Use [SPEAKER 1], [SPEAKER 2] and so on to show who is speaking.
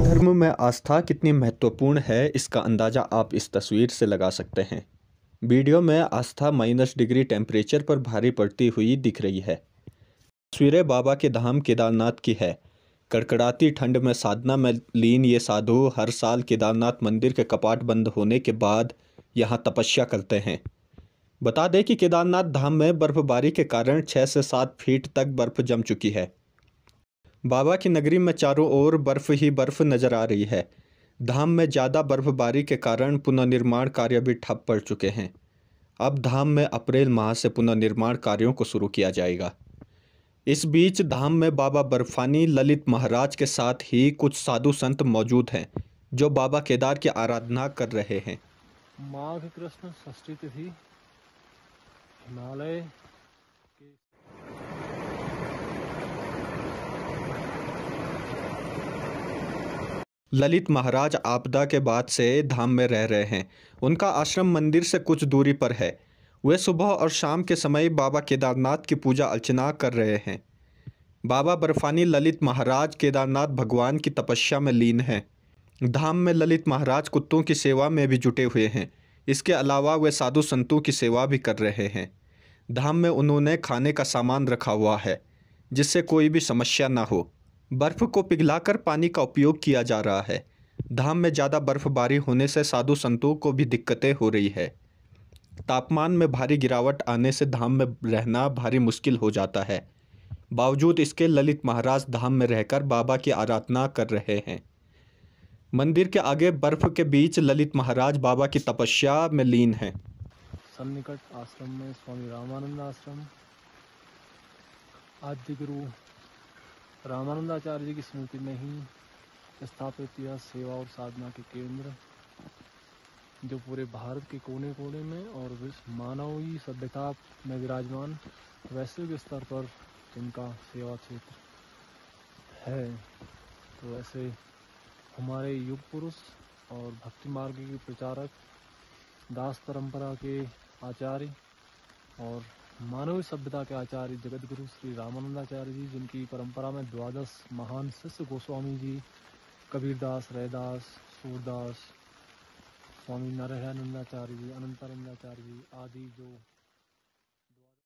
[SPEAKER 1] जैन धर्म में आस्था कितनी महत्वपूर्ण है इसका अंदाज़ा आप इस तस्वीर से लगा सकते हैं वीडियो में आस्था माइनस डिग्री टेम्परेचर पर भारी पड़ती हुई दिख रही है तस्वीरें बाबा के धाम केदारनाथ की है कड़कड़ाती ठंड में साधना में लीन ये साधु हर साल केदारनाथ मंदिर के कपाट बंद होने के बाद यहाँ तपस्या करते हैं बता दें कि केदारनाथ धाम में बर्फबारी के कारण छः से सात फीट तक बर्फ जम चुकी है बाबा की नगरी में चारों ओर बर्फ़ ही बर्फ़ नज़र आ रही है धाम में ज़्यादा बर्फ़बारी के कारण पुनर्निर्माण कार्य भी ठप पड़ चुके हैं अब धाम में अप्रैल माह से पुनर्निर्माण कार्यों को शुरू किया जाएगा इस बीच धाम में बाबा बर्फानी ललित महाराज के साथ ही कुछ साधु संत मौजूद हैं जो बाबा केदार की के आराधना कर रहे हैं
[SPEAKER 2] माघ कृष्ण षष्ठी तिथि हिमालय
[SPEAKER 1] ललित महाराज आपदा के बाद से धाम में रह रहे हैं उनका आश्रम मंदिर से कुछ दूरी पर है वे सुबह और शाम के समय बाबा केदारनाथ की पूजा अर्चना कर रहे हैं बाबा बर्फानी ललित महाराज केदारनाथ भगवान की तपस्या में लीन हैं धाम में ललित महाराज कुत्तों की सेवा में भी जुटे हुए हैं इसके अलावा वे साधु संतों की सेवा भी कर रहे हैं धाम में उन्होंने खाने का सामान रखा हुआ है जिससे कोई भी समस्या ना हो बर्फ़ को पिघलाकर पानी का उपयोग किया जा रहा है धाम में ज़्यादा बर्फ़बारी होने से साधु संतों को भी दिक्कतें हो रही है तापमान में भारी गिरावट आने से धाम में रहना भारी मुश्किल हो जाता है बावजूद इसके ललित महाराज धाम में रहकर बाबा की आराधना कर रहे हैं मंदिर के आगे बर्फ के बीच ललित महाराज बाबा की तपस्या में लीन हैं
[SPEAKER 2] सन्निकट आश्रम में स्वामी रामानंद आश्रम आदि गुरु रामानंदाचार्य जी की स्मृति में ही स्थापित यह सेवा और साधना के केंद्र जो पूरे भारत के कोने कोने में और मानवीय सभ्यता में विराजमान वैश्विक स्तर पर इनका सेवा क्षेत्र है तो ऐसे हमारे युग पुरुष और भक्ति मार्ग के प्रचारक दास परंपरा के आचार्य और मानव सभ्यता के आचार्य जगत गुरु श्री रामानंदाचार्य जी जिनकी परंपरा में द्वादश महान शिष्य गोस्वामी जी कबीरदास रैदास सूरदास स्वामी नरहानंदाचार्य जी अनंतानंदाचार्य जी आदि जो